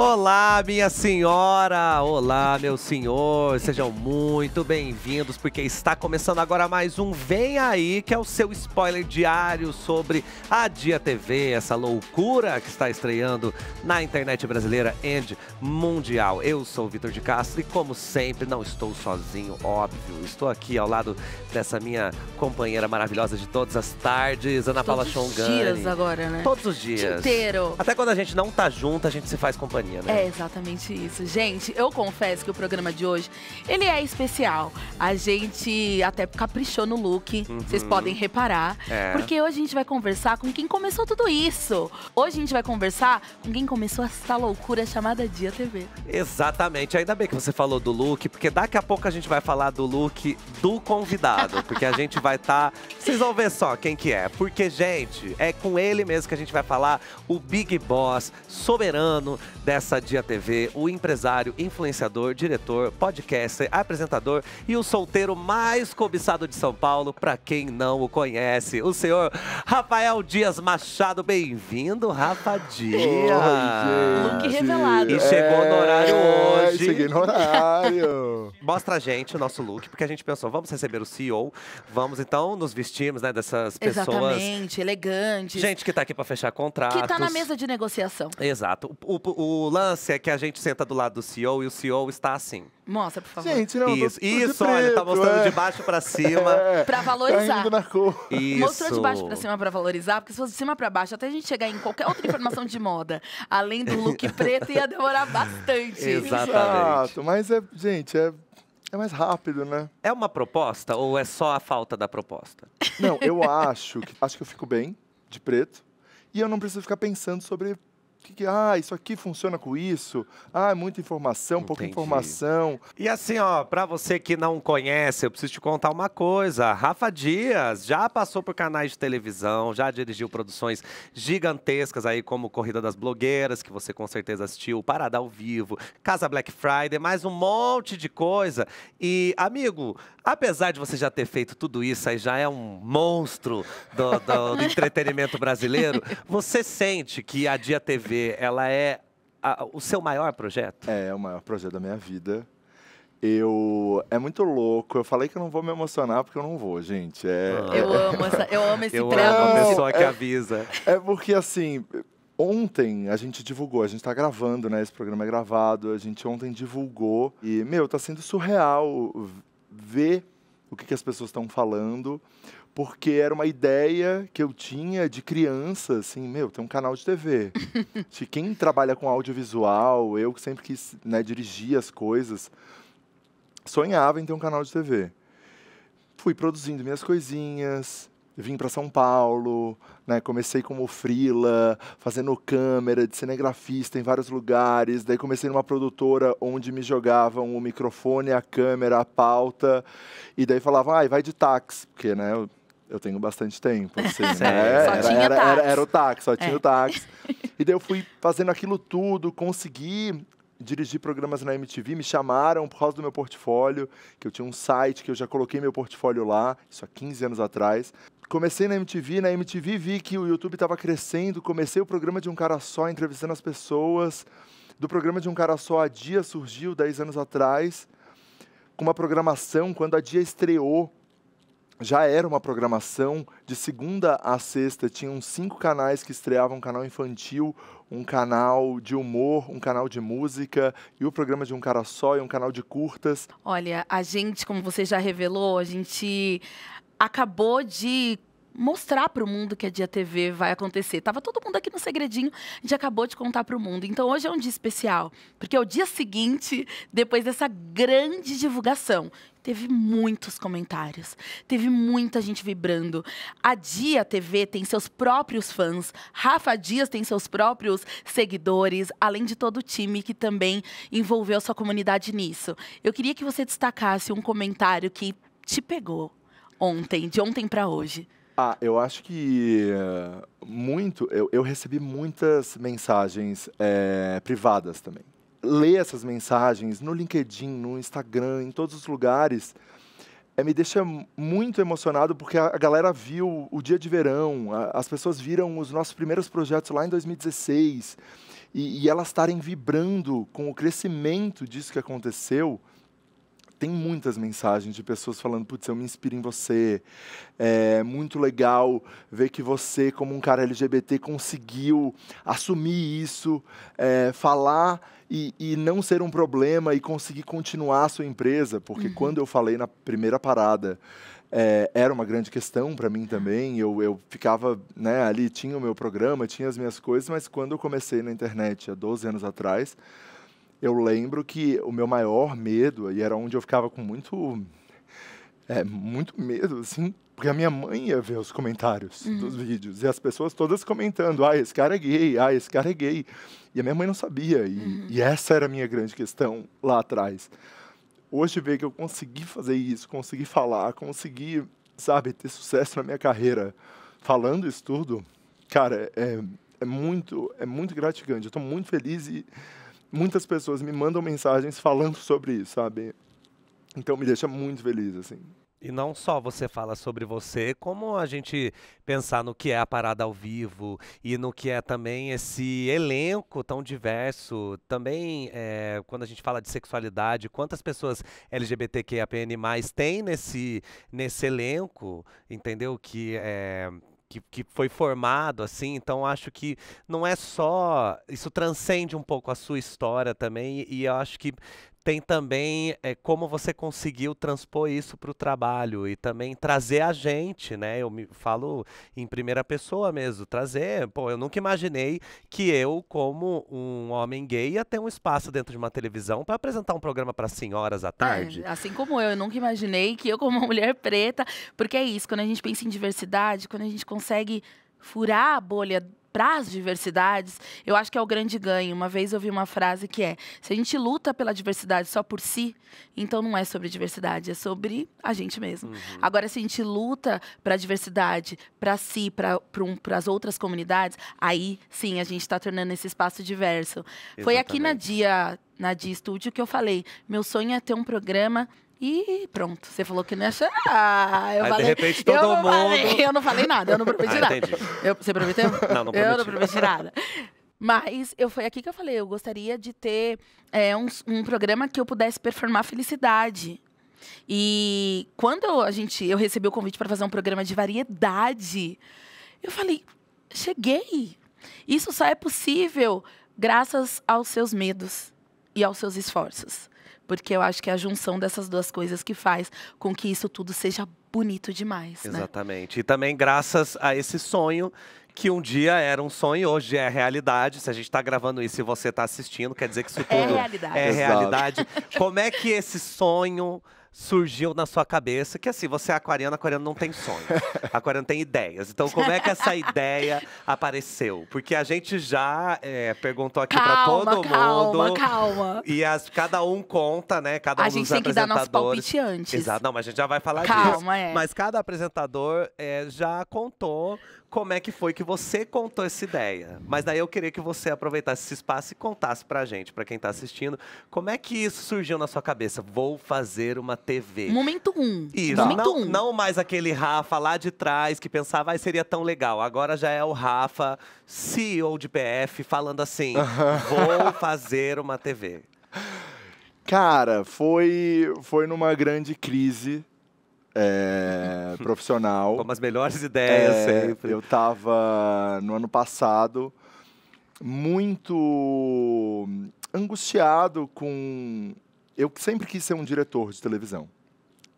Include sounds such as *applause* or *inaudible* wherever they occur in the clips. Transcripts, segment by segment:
Olá, minha senhora! Olá, meu senhor! Sejam muito bem-vindos, porque está começando agora mais um Vem Aí, que é o seu spoiler diário sobre a Dia TV, essa loucura que está estreando na internet brasileira e mundial. Eu sou o Vitor de Castro e, como sempre, não estou sozinho, óbvio. Estou aqui ao lado dessa minha companheira maravilhosa de todas as tardes, Ana Paula Chongani. Todos os dias agora, né? Todos os dias. inteiro. Até quando a gente não tá junto, a gente se faz companhia né? É exatamente isso. Gente, eu confesso que o programa de hoje, ele é especial. A gente até caprichou no look, uhum. vocês podem reparar. É. Porque hoje a gente vai conversar com quem começou tudo isso. Hoje a gente vai conversar com quem começou essa loucura chamada Dia TV. Exatamente. Ainda bem que você falou do look, porque daqui a pouco a gente vai falar do look do convidado. *laughs* porque a gente vai estar... Tá... Vocês vão ver só quem que é. Porque, gente, é com ele mesmo que a gente vai falar o Big Boss soberano dessa essa Dia TV, o empresário, influenciador, diretor, podcaster, apresentador e o solteiro mais cobiçado de São Paulo, para quem não o conhece, o senhor Rafael Dias Machado. Bem-vindo, Rafa Dias. Look revelado. E chegou no horário é, hoje. Cheguei no horário. *laughs* Mostra a gente o nosso look, porque a gente pensou, vamos receber o CEO, vamos então nos vestirmos, né, dessas pessoas. Exatamente, elegantes. Gente que está aqui para fechar tá contratos. Que está na mesa de negociação. Exato. O, o, o lance é que a gente senta do lado do CEO e o CEO está assim. Mostra, por favor. Gente, não, isso, tô, tô isso olha, tá preto, tá mostrando é. de baixo para cima. *laughs* É, pra tá valorizar. Tá indo na cor. Isso. Mostrou de baixo para cima para valorizar, porque se fosse de cima para baixo, até a gente chegar em qualquer outra informação de moda, além do look *laughs* preto, ia demorar bastante. Exatamente. Exato, mas é, gente, é é mais rápido, né? É uma proposta ou é só a falta da proposta? Não, eu acho que acho que eu fico bem de preto e eu não preciso ficar pensando sobre que, que, ah, isso aqui funciona com isso? Ah, é muita informação, pouca Entendi. informação. E assim, ó, para você que não conhece, eu preciso te contar uma coisa. Rafa Dias já passou por canais de televisão, já dirigiu produções gigantescas aí como Corrida das Blogueiras, que você com certeza assistiu, Parada ao Vivo, Casa Black Friday, mais um monte de coisa. E, amigo, apesar de você já ter feito tudo isso, aí já é um monstro do, do, do *laughs* entretenimento brasileiro, você sente que a Dia TV ela é a, o seu maior projeto? É, é o maior projeto da minha vida. Eu. É muito louco. Eu falei que eu não vou me emocionar porque eu não vou, gente. É, ah. eu, é. amo essa, eu amo esse eu prego. Amo a pessoa é, que avisa. É porque, assim, ontem a gente divulgou, a gente tá gravando, né? Esse programa é gravado. A gente ontem divulgou. E, meu, tá sendo surreal ver o que, que as pessoas estão falando, porque era uma ideia que eu tinha de criança, assim, meu, tem um canal de TV. de *laughs* quem trabalha com audiovisual, eu que sempre quis né, dirigir as coisas, sonhava em ter um canal de TV. Fui produzindo minhas coisinhas, vim para São Paulo, né, comecei como frila, fazendo câmera de cinegrafista em vários lugares, daí comecei numa produtora onde me jogavam o microfone, a câmera, a pauta, e daí falavam, ai, ah, vai de táxi, porque, né, eu tenho bastante tempo, assim, *laughs* né? era, era, era, era, o táxi, só tinha é. o táxi. *laughs* E daí eu fui fazendo aquilo tudo, consegui dirigir programas na MTV, me chamaram por causa do meu portfólio, que eu tinha um site que eu já coloquei meu portfólio lá, isso há 15 anos atrás. Comecei na MTV, na MTV vi que o YouTube estava crescendo, comecei o programa de um cara só, entrevistando as pessoas. Do programa de um cara só, a Dia surgiu 10 anos atrás, com uma programação, quando a Dia estreou, já era uma programação de segunda a sexta, tinham cinco canais que estreavam um canal infantil, um canal de humor, um canal de música e o programa de um cara só e um canal de curtas. Olha, a gente, como você já revelou, a gente acabou de mostrar para o mundo que a Dia TV vai acontecer. Tava todo mundo aqui no segredinho, a gente acabou de contar para o mundo. Então hoje é um dia especial, porque é o dia seguinte, depois dessa grande divulgação, teve muitos comentários, teve muita gente vibrando. A Dia TV tem seus próprios fãs, Rafa Dias tem seus próprios seguidores, além de todo o time que também envolveu sua comunidade nisso. Eu queria que você destacasse um comentário que te pegou ontem, de ontem para hoje. Ah, eu acho que eh, muito. Eu, eu recebi muitas mensagens é, privadas também. Ler essas mensagens no LinkedIn, no Instagram, em todos os lugares, é, me deixa muito emocionado porque a, a galera viu o dia de verão, a, as pessoas viram os nossos primeiros projetos lá em 2016 e, e elas estarem vibrando com o crescimento disso que aconteceu tem muitas mensagens de pessoas falando, putz, eu me inspiro em você. É muito legal ver que você, como um cara LGBT, conseguiu assumir isso, é, falar e, e, não ser um problema e conseguir continuar a sua empresa. Porque uhum. quando eu falei na primeira parada, é, era uma grande questão para mim também. Eu, eu ficava né, ali, tinha o meu programa, tinha as minhas coisas, mas quando eu comecei na internet há 12 anos atrás, eu lembro que o meu maior medo, e era onde eu ficava com muito, é, muito medo, assim, porque a minha mãe ia ver os comentários uhum. dos vídeos e as pessoas todas comentando: ah, esse cara é gay, ah, esse cara é gay. E a minha mãe não sabia, e, uhum. e essa era a minha grande questão lá atrás. Hoje, ver que eu consegui fazer isso, consegui falar, consegui, sabe, ter sucesso na minha carreira falando isso tudo, cara, é, é muito, é muito gratificante. Eu estou muito feliz e muitas pessoas me mandam mensagens falando sobre isso, sabe? Então me deixa muito feliz, assim. E não só você fala sobre você, como a gente pensar no que é a parada ao vivo e no que é também esse elenco tão diverso. Também, é, quando a gente fala de sexualidade, quantas pessoas LGBTQIAPN+, tem nesse, nesse elenco, entendeu? Que é, que, que foi formado assim, então acho que não é só. Isso transcende um pouco a sua história também, e eu acho que tem também é, como você conseguiu transpor isso para o trabalho e também trazer a gente, né? Eu me falo em primeira pessoa mesmo, trazer. Pô, eu nunca imaginei que eu, como um homem gay, ia ter um espaço dentro de uma televisão para apresentar um programa para senhoras à é, tarde. É, assim como eu, eu nunca imaginei que eu, como uma mulher preta, porque é isso, quando a gente pensa em diversidade, quando a gente consegue furar a bolha para as diversidades, eu acho que é o grande ganho. Uma vez eu vi uma frase que é: se a gente luta pela diversidade só por si, então não é sobre diversidade, é sobre a gente mesmo. Uhum. Agora, se a gente luta para a diversidade, para si, para um, as outras comunidades, aí sim a gente está tornando esse espaço diverso. Exatamente. Foi aqui na Dia, na Dia Estúdio que eu falei: meu sonho é ter um programa e pronto, você falou que nessa. Ah, eu Aí, falei. De repente, todo eu mundo. Falei, eu não falei nada, eu não prometi ah, nada. Entendi. Eu, você prometeu? Não, não prometi. Eu não prometi nada. Mas eu foi aqui que eu falei, eu gostaria de ter é, um, um programa que eu pudesse performar felicidade. E quando a gente, eu recebi o convite para fazer um programa de variedade, eu falei, cheguei. Isso só é possível graças aos seus medos e aos seus esforços. Porque eu acho que é a junção dessas duas coisas que faz com que isso tudo seja bonito demais. Né? Exatamente. Né? E também graças a esse sonho que um dia era um sonho, hoje é realidade. Se a gente está gravando isso e você está assistindo, quer dizer que isso é tudo é realidade. É realidade. Como é que esse sonho surgiu na sua cabeça? Que assim, você é aquariano, aquariano não tem sonho. *laughs* aquariano tem ideias. Então, como é que essa ideia apareceu? Porque a gente já é, perguntou aqui para todo calma, mundo. Calma, calma. E as, cada um conta, né? Cada um a dos gente tem que dar nosso palpite antes. Exato. Não, mas a gente já vai falar calma, disso. Calma, é. Mas cada apresentador é, já contou como é que foi que você contou essa ideia. Mas daí eu queria que você aproveitasse esse espaço e contasse pra gente, pra quem tá assistindo, como é que isso surgiu na sua cabeça? Vou fazer uma TV. Momento Um. Isso. Momento não, um. não mais aquele Rafa lá de trás que pensava, ai, seria tão legal. Agora já é o Rafa, CEO de PF, falando assim: *laughs* vou fazer uma TV. Cara, foi, foi numa grande crise é, *laughs* profissional. Com as melhores ideias é, sempre. Eu estava, no ano passado, muito angustiado com... Eu sempre quis ser um diretor de televisão.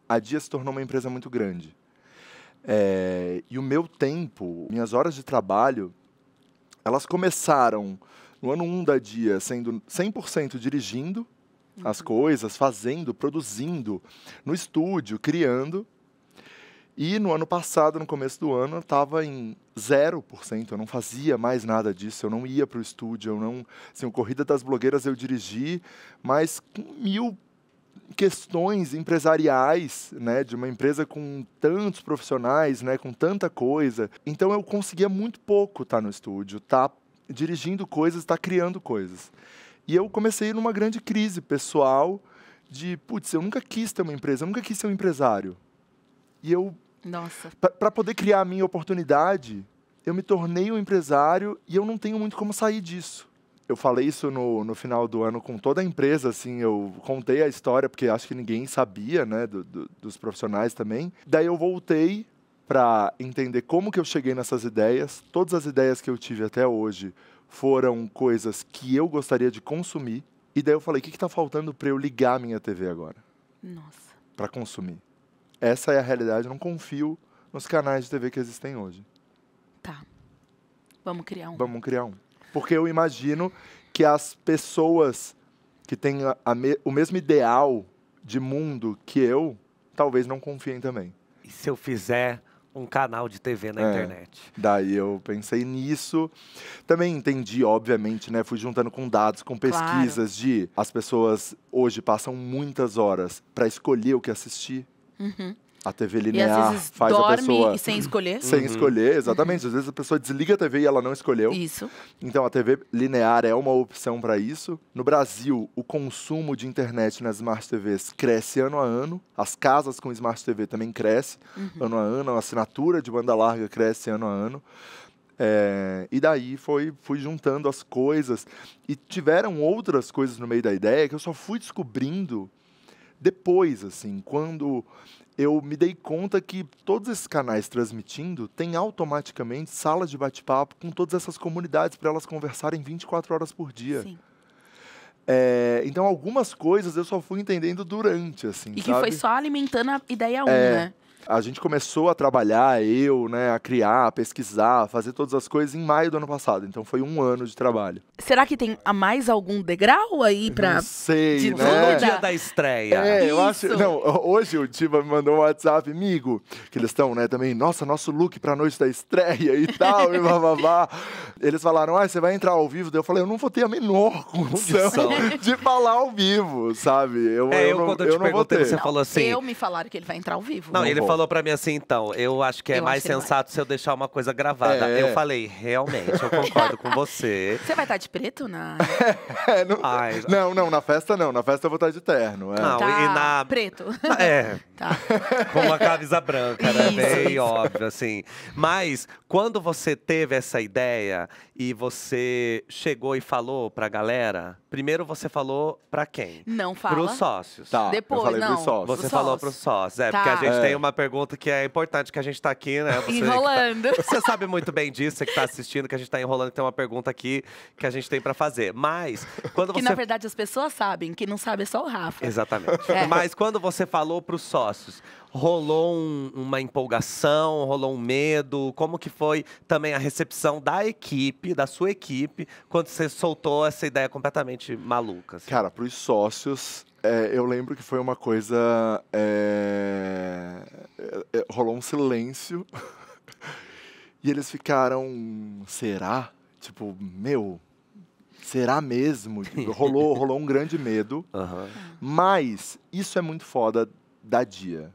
A Dia se tornou uma empresa muito grande. É, e o meu tempo, minhas horas de trabalho, elas começaram no ano 1 um da Dia sendo 100% dirigindo, uhum. as coisas, fazendo, produzindo, no estúdio, criando. E no ano passado, no começo do ano, eu estava em 0%, eu não fazia mais nada disso, eu não ia para o estúdio, eu não... Assim, o Corrida das Blogueiras eu dirigi, mas com mil questões empresariais, né, de uma empresa com tantos profissionais, né, com tanta coisa. Então eu conseguia muito pouco estar tá no estúdio, estar tá dirigindo coisas, estar tá criando coisas. E eu comecei numa grande crise pessoal de, putz, eu nunca quis ter uma empresa, eu nunca quis ser um empresário. E eu nossa. Para poder criar a minha oportunidade, eu me tornei um empresário e eu não tenho muito como sair disso. Eu falei isso no, no final do ano com toda a empresa, assim, eu contei a história, porque acho que ninguém sabia, né, do, do, dos profissionais também. Daí eu voltei para entender como que eu cheguei nessas ideias. Todas as ideias que eu tive até hoje foram coisas que eu gostaria de consumir. E daí eu falei, o que está faltando para eu ligar a minha TV agora? Nossa. Para consumir. Essa é a realidade, eu não confio nos canais de TV que existem hoje. Tá. Vamos criar um. Vamos criar um. Porque eu imagino que as pessoas que têm a, a me, o mesmo ideal de mundo que eu, talvez não confiem também. E se eu fizer um canal de TV na é, internet. Daí eu pensei nisso. Também entendi, obviamente, né? Fui juntando com dados, com pesquisas claro. de as pessoas hoje passam muitas horas para escolher o que assistir. Uhum. A TV linear faz a pessoa. sem escolher. Sem uhum. escolher, exatamente. Às vezes a pessoa desliga a TV e ela não escolheu. Isso. Então a TV linear é uma opção para isso. No Brasil, o consumo de internet nas smart TVs cresce ano a ano. As casas com smart TV também cresce uhum. ano a ano. A assinatura de banda larga cresce ano a ano. É, e daí foi, fui juntando as coisas. E tiveram outras coisas no meio da ideia que eu só fui descobrindo depois, assim, quando eu me dei conta que todos esses canais transmitindo têm automaticamente salas de bate-papo com todas essas comunidades para elas conversarem 24 horas por dia. Sim. É, então, algumas coisas eu só fui entendendo durante, assim, E que foi só alimentando a ideia 1, um, é, né? A gente começou a trabalhar, eu, né, a criar, a pesquisar, a fazer todas as coisas em maio do ano passado. Então foi um ano de trabalho. Será que tem a mais algum degrau aí pra. Não sei, de né? No dia da estreia. É, eu acho. Não, hoje o Tiba me mandou um WhatsApp, amigo, que eles estão, né, também, nossa, nosso look pra noite da estreia e tal, e bababá. *laughs* Eles falaram, ah, você vai entrar ao vivo? Daí eu falei, eu não vou ter a menor condição *laughs* de falar ao vivo, sabe? Eu, é, eu, eu não, quando eu te perguntei, você falou assim. Eu me falaram que ele vai entrar ao vivo. Não, não ele vou falou pra mim assim, então, eu acho que é eu mais sensato se eu deixar uma coisa gravada. É. Eu falei, realmente, eu concordo com você. *laughs* Você vai estar de preto na. é, *laughs* não, Ai, não, não, na festa não. Na festa eu vou estar de terno. É. Não, tá e na. Preto. *laughs* É. Tá. Com uma camisa branca, né? Isso, Bem isso. óbvio, assim. Mas quando você teve essa ideia e você chegou e falou pra galera, primeiro você falou pra quem? Não fala. Pros sócios. Tá, Depois, eu falei não. Pros sócios. Você pros falou sócios. pros sócios. É, tá. porque a gente é. tem uma pergunta que é importante que a gente tá aqui, né? Você tá- enrolando. Tá, *laughs* você sabe muito bem disso, você que tá assistindo, que a gente tá enrolando, que tem uma pergunta aqui que a gente tem para fazer. Mas, quando que, você. Que na verdade as pessoas sabem, que não sabe é só o Rafa. Exatamente. É. Mas quando você falou pros sócios, rolou um, uma empolgação, rolou um medo? Como que foi também a recepção da equipe, da sua equipe, quando você soltou essa ideia completamente maluca? Assim? Cara, para os sócios, é, eu lembro que foi uma coisa. É, é, é rolou um silêncio. *laughs* e eles ficaram. Será? Tipo, meu, será mesmo? *laughs* rolou, rolou um grande medo. Uhum. Mas isso é muito foda da Dia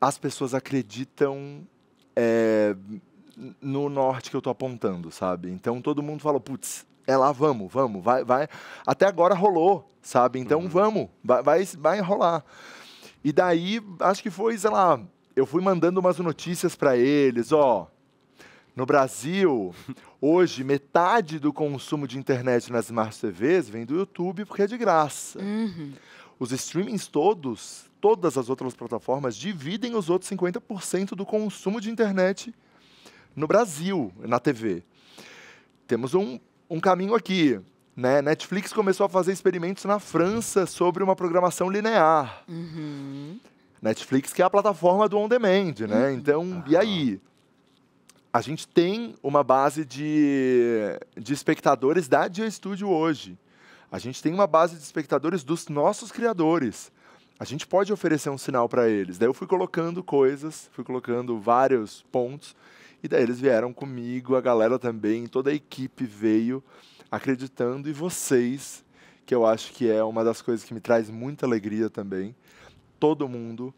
as pessoas acreditam é, no norte que eu estou apontando, sabe? Então todo mundo falou, putz, é lá, vamos, vamos, vai, vai. Até agora rolou, sabe? Então uhum. vamos, vai, vai, vai rolar. E daí, acho que foi, sei lá, eu fui mandando umas notícias para eles, ó. No Brasil, hoje, metade do consumo de internet nas smart TVs vem do YouTube porque é de graça. Uhum. Os streamings todos todas as outras plataformas dividem os outros 50% do consumo de internet no Brasil, na TV. Temos um, um caminho aqui. Né? Netflix começou a fazer experimentos na França sobre uma programação linear. Uhum. Netflix, que é a plataforma do on-demand, né? Uhum. Então, e ah. aí? A gente tem uma base de, de espectadores da Dia Studio hoje. A gente tem uma base de espectadores dos nossos criadores a gente pode oferecer um sinal para eles. Daí eu fui colocando coisas, fui colocando vários pontos, e daí eles vieram comigo, a galera também, toda a equipe veio acreditando, e vocês, que eu acho que é uma das coisas que me traz muita alegria também, todo mundo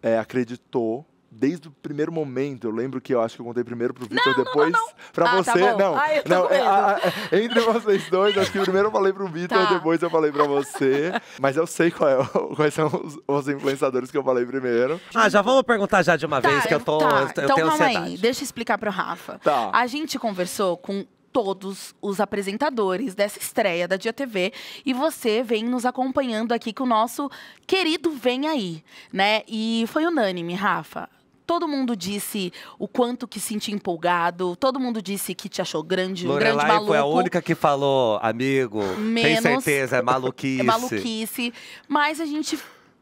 é, acreditou desde o primeiro momento. Eu lembro que eu acho que eu contei primeiro pro Vitor, depois não, não, pra ah, tá você. Tá não, Ai, não a, a, ah, ah, entre vocês dois, acho que primeiro eu falei pro Vitor, tá. depois eu falei pra você. Mas eu sei é quais são os, os, influenciadores que eu falei primeiro. Ah, já vamos perguntar já de uma tá, vez, que eu tô. Tá. Eu, então, tenho calma ansiedade. aí, deixa eu explicar pro Rafa. Tá. A gente conversou com todos os apresentadores dessa estreia da Dia TV e você vem nos acompanhando aqui com o nosso querido Vem Aí, né? E foi unânime, Rafa todo mundo disse o quanto que sentia empolgado, todo mundo disse que te achou grande, Lorelai um grande maluco. foi a única que falou, amigo, Menos, tem certeza, é maluquice. *laughs* É maluquice, mas a gente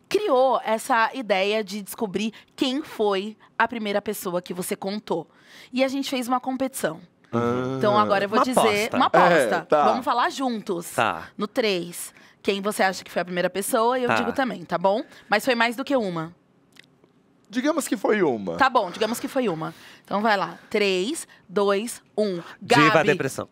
criou essa ideia de descobrir quem foi a primeira pessoa que você contou. E a gente fez uma competição. Ah, então agora eu vou dizer aposta. uma aposta. É, tá. Vamos falar juntos. Tá. No 3. Quem você acha que foi a primeira pessoa, eu tá. digo também, tá bom? Mas foi mais do que uma. Digamos que foi uma. Tá bom, digamos que foi uma. Então vai lá. três dois um Gabi. Diva depressão.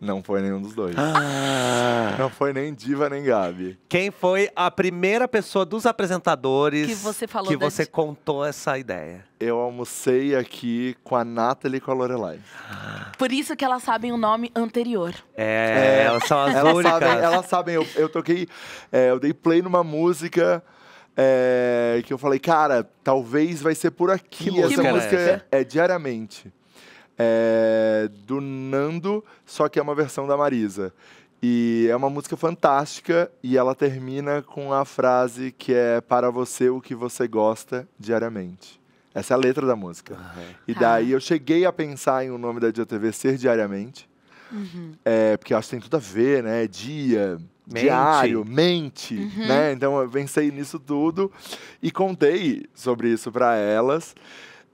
Não foi nenhum dos dois. Ah. Não foi nem Diva nem Gabi. Quem foi a primeira pessoa dos apresentadores que você falou que você contou essa ideia? Eu almocei aqui com a Nathalie e com a Lorelai. Ah. Por isso que elas sabem o nome anterior. É, é elas são as elas únicas. Sabem, elas sabem, eu, eu toquei, é, eu dei play numa música é, que eu falei, cara, talvez vai ser por aqui. Que essa música, é música é, é, é diariamente. É, do Nando, só que é uma versão da Marisa. E é uma música fantástica e ela termina com a frase que é para você o que você gosta diariamente. Essa é a letra da música. Uhum. E daí tá. eu cheguei a pensar em o um nome da TV ser diariamente. Uhum. É, porque acho que tem tudo a ver, né? É dia, mente. diário, mente, uhum. né? Então eu pensei nisso tudo e contei sobre isso para elas.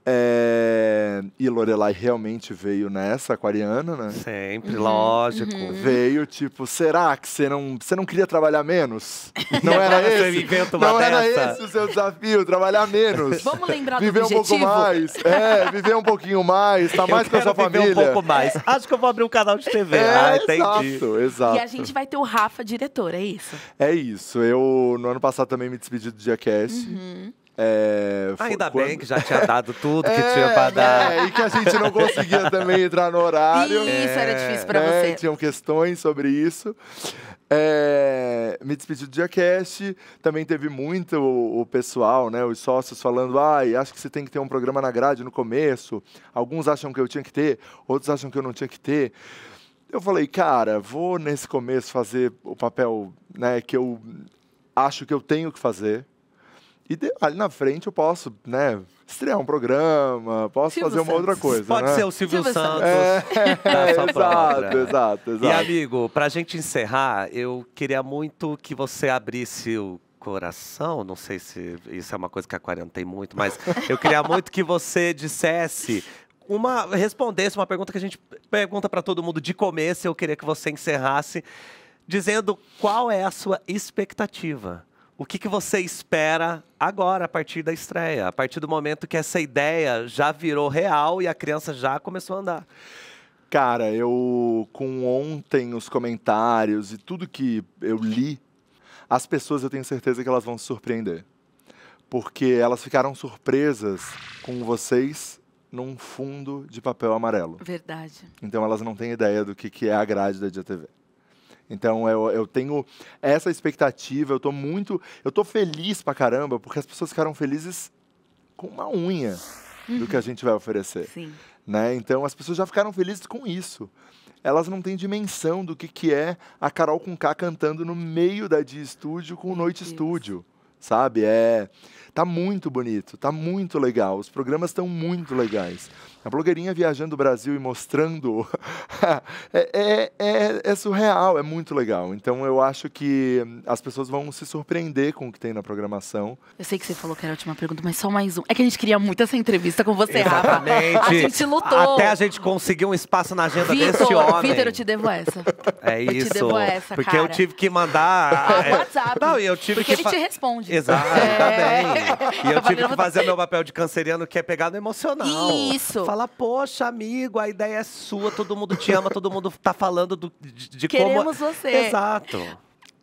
É... E Lorelai realmente veio nessa aquariana, né? Sempre, uhum. lógico. Uhum. Veio, tipo, será que você não, você não queria trabalhar menos? Não era *laughs* esse? não era esse o seu desafio, trabalhar menos. Vamos lembrar viver do Viver um pouco mais. É, viver um pouquinho mais, tá mais com a sua família. um pouco mais. Acho que eu vou abrir um canal de TV. É, ah, entendi. Exato, exato. E a gente vai ter o Rafa diretor, é isso? É isso. Eu, no ano passado, também me despedi do Diacast. Uhum. É, Ainda quando... bem que já tinha dado tudo que *laughs* é, tinha pra dar. É, e que a gente não conseguia também entrar no horário. Isso era é, difícil pra né? você. Tinham questões sobre isso. É, me despedi do Diacast, também teve muito o, o, pessoal, né, os sócios falando, ah, acho que você tem que ter um programa na grade no começo, alguns acham que eu tinha que ter, outros acham que eu não tinha que ter. Eu falei, cara, vou nesse começo fazer o papel né, que eu acho que eu tenho que fazer, e ali na frente eu posso, né, estrear um programa, posso Silvio fazer uma Santos. outra coisa. Pode né? ser o Silvio, Silvio Santos. É. *laughs* exato, exato, exato. E amigo, pra gente encerrar, eu queria muito que você abrisse o coração, não sei se isso é uma coisa que a Aquariano tem muito, mas *laughs* eu queria muito que você dissesse uma respondesse uma pergunta que a gente pergunta para todo mundo de começo, eu queria que você encerrasse dizendo qual é a sua expectativa o que, que você espera agora, a partir da estreia? A partir do momento que essa ideia já virou real e a criança já começou a andar? Cara, eu com ontem os comentários e tudo que eu li, as pessoas eu tenho certeza que elas vão se surpreender. Porque elas ficaram surpresas com vocês num fundo de papel amarelo. Verdade. Então elas não têm ideia do que, que é a grade da TV. Então eu, eu tenho essa expectativa, eu tô muito. Eu tô feliz pra caramba, porque as pessoas ficaram felizes com uma unha do que a gente vai oferecer. *laughs* Sim. Né? Então as pessoas já ficaram felizes com isso. Elas não têm dimensão do que, que é a Carol com K cantando no meio da Dia Estúdio com o Noite Estúdio sabe? É tá muito bonito, tá muito legal. Os programas estão muito legais. A blogueirinha viajando o Brasil e mostrando *laughs* é, é, é, é, surreal, é muito legal. Então eu acho que as pessoas vão se surpreender com o que tem na programação. Eu sei que você falou que era a última pergunta, mas só mais um. É que a gente queria muito essa entrevista com você, Exatamente. Rafa. A gente lutou. Até a gente conseguiu um espaço na agenda Vitor, desse homem. Vitor, eu te devo essa. É isso. Eu te devo essa, Porque cara. eu tive que mandar. Ah, WhatsApp. Não, eu tive Porque que ele te responde grande. Exato, é. bem. E eu tá tive que fazer meu papel de canceriano, que é pegar no emocional. Isso. fala poxa, amigo, a ideia é sua, todo mundo te ama, todo mundo tá falando do, de, de Queremos como. Queremos você. Exato.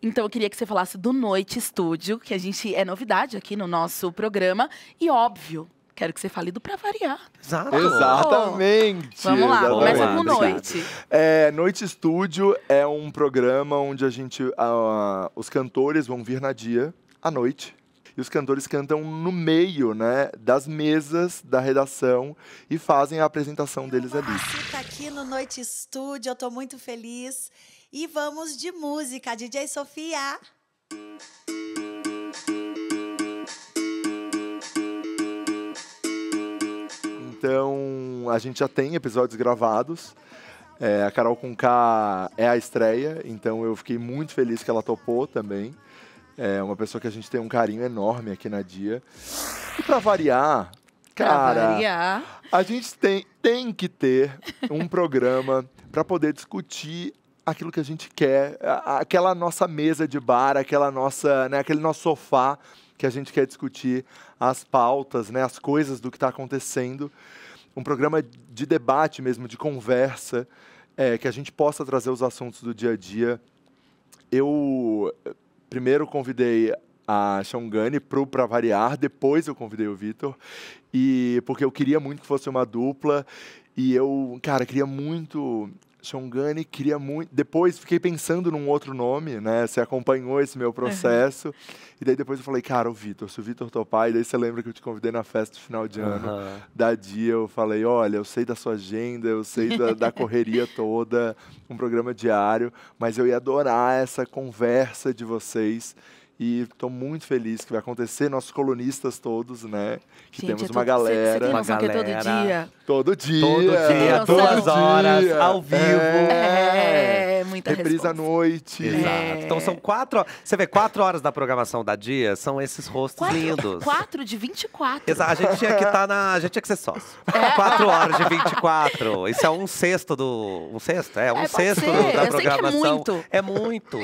Então eu queria que você falasse do Noite Estúdio, que a gente é novidade aqui no nosso programa. E óbvio, quero que você fale do Pra Variar. Exato. Exatamente. Vamos lá, Exatamente. começa com Noite. É, noite Estúdio é um programa onde a gente, a, ah, os cantores vão vir na dia à noite. E os cantores cantam no meio, né, das mesas da redação e fazem a apresentação deles ali. Está aqui no Noite Studio, eu estou muito feliz. E vamos de música, DJ Sofia. Então, a gente já tem episódios gravados. É, a Carol Conká é a estreia, então eu fiquei muito feliz que ela topou também. É uma pessoa que a gente tem um carinho enorme aqui na Dia. E para variar, cara, pra variar. a gente tem, tem que ter um programa para poder discutir aquilo que a gente quer, aquela nossa mesa de bar, aquela nossa, né, aquele nosso sofá que a gente quer discutir as pautas, né, as coisas do que está acontecendo. Um programa de debate mesmo, de conversa, é, que a gente possa trazer os assuntos do dia a dia. Eu Primeiro convidei a Xongani pro Variar, depois eu convidei o Vitor, e porque eu queria muito que fosse uma dupla, e eu, cara, queria muito Shongani queria muito. Depois fiquei pensando num outro nome, né? Você acompanhou esse meu processo. Uhum. E daí depois eu falei, cara, o Vitor, se o Vitor topar, e daí você lembra que eu te convidei na festa do final de ano uhum. da dia, eu falei, olha, eu sei da sua agenda, eu sei da, da *laughs* correria toda, um programa diário, mas eu ia adorar essa conversa de vocês e estou muito feliz que vai acontecer. Nossos colunistas todos, né? Que Gente, temos é uma galera. É uma galera. todo dia. Todo dia. Todo dia, duas horas, ao é. vivo. É, é muita Reprisa à noite. Exato. É. Então são quatro. Você vê, quatro horas da programação da dia são esses rostos quatro, lindos. Quatro de 24. Exato. A gente tinha que tá na. A gente tinha que ser sócio. É. Quatro horas de 24. Isso é um sexto do. Um sexto? É, um é, sexto da Eu programação. é muito. É muito.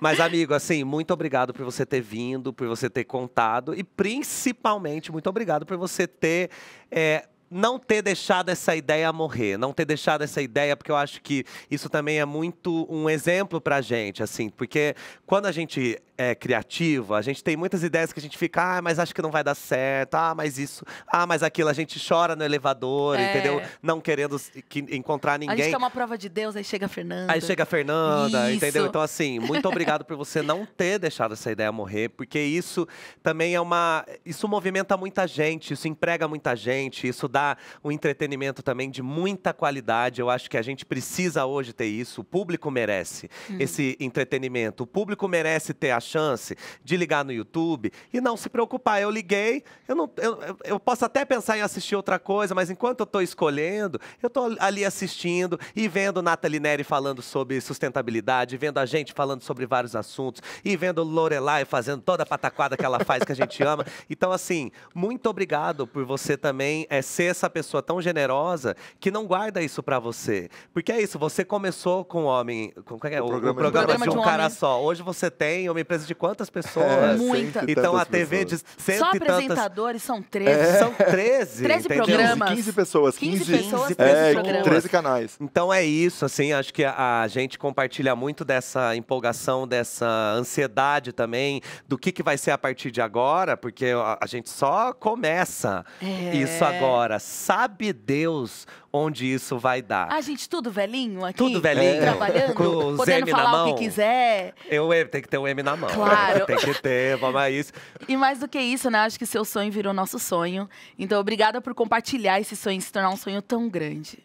Mas, amigo, assim, muito obrigado por por você ter vindo, por você ter contado e principalmente muito obrigado por você ter é, não ter deixado essa ideia morrer, não ter deixado essa ideia, porque eu acho que isso também é muito um exemplo pra gente, assim, porque quando a gente é, criativa, a gente tem muitas ideias que a gente fica, ah, mas acho que não vai dar certo, ah, mas isso, ah, mas aquilo, a gente chora no elevador, é. entendeu? Não querendo que, encontrar ninguém. A gente é uma prova de Deus, aí chega a Fernanda. Aí chega a Fernanda, isso. entendeu? Então, assim, muito obrigado por você não ter deixado essa ideia morrer, porque isso também é uma. Isso movimenta muita gente, isso emprega muita gente, isso dá um entretenimento também de muita qualidade. Eu acho que a gente precisa hoje ter isso, o público merece hum. esse entretenimento, o público merece ter a chance de ligar no YouTube e não se preocupar. Eu liguei, eu, não, eu, eu posso até pensar em assistir outra coisa, mas enquanto eu estou escolhendo, eu estou ali assistindo e vendo Nathalie Neri falando sobre sustentabilidade, vendo a gente falando sobre vários assuntos e vendo Lorelai fazendo toda a pataquada que ela faz, que a gente ama. *laughs* Então, assim, muito obrigado por você também é, ser essa pessoa tão generosa que não guarda isso para você. Porque é isso, você começou com o homem. Com, é, é, o, o, programa, o programa, de, um, de um cara só. Hoje você tem uma empresa casa de quantas pessoas? É, Muitas. Então a TV diz Só apresentadores são 13. É. São 13. *laughs* 13 entendeu? programas. 15 pessoas. 15, 15 pessoas, 13 é, programas. 13 canais. Então é isso, assim, acho que a, a gente compartilha muito dessa empolgação, dessa ansiedade também, do que, que vai ser a partir de agora, porque a, a gente só começa é. isso agora. Sabe Deus onde isso vai dar. Ah, gente, tudo velhinho aqui? Tudo velhinho. Trabalhando, com podendo M falar mão, o que quiser. Eu, é, tem que ter um M na mão. Claro. *laughs* Tem que ter, vamos a isso. E mais do que isso, né? Acho que seu sonho virou nosso sonho. Então, obrigada por compartilhar esse sonho, se tornar um sonho tão grande.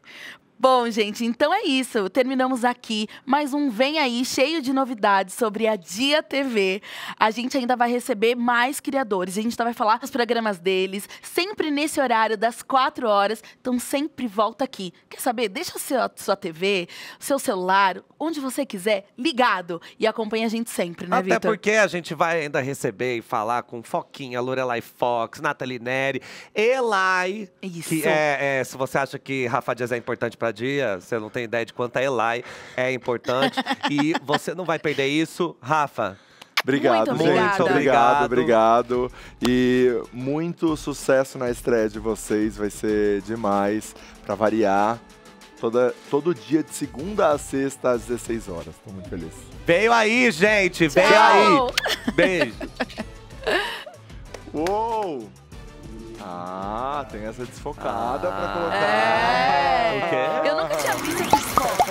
Bom, gente, então é isso. Terminamos aqui mais um Vem Aí cheio de novidades sobre a Dia TV. A gente ainda vai receber mais criadores. A gente vai falar os programas deles, sempre nesse horário das 4 horas. Então sempre volta aqui. Quer saber? Deixa a sua, sua TV, seu celular, onde você quiser, ligado. E acompanha a gente sempre, né, Até Victor? porque a gente vai ainda receber e falar com Foquinha, Lorelai Fox, Nathalie Neri, Elai. Isso. Que é, é, se você acha que Rafa Dias é importante pra Dia, você não tem ideia de quanto a Elai é importante. e você não vai perder isso. Rafa, Obrigado, muito gente. Obrigada. Obrigado, obrigado. E muito sucesso na estreia de vocês. Vai ser demais para variar. Toda, todo dia, de segunda a sexta, às 16 horas. Tô muito feliz. Veio aí, gente! Veio aí! Beijo! Uou! Ah, tem essa desfocada ah. pra colocar. É. O quê? Eu nunca tinha visto desfoque.